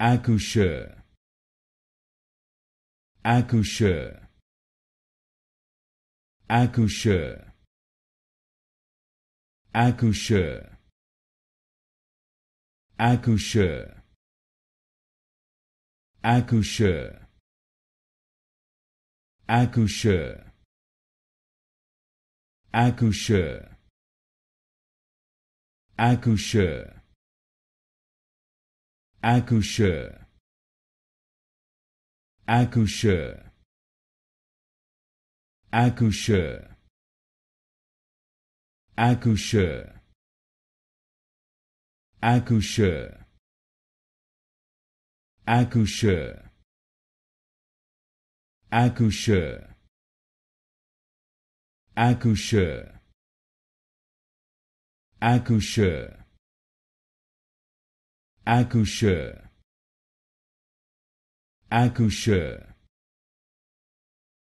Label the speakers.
Speaker 1: accoucheur accoucheur accoucheur accoucheur accoucheur accoucheur accoucheur accoucheur accoucheur accoucheur accoucheur accoucheur accoucheur accoucheur accoucheur accoucheur accoucheur accoucheur accoucheur accoucheur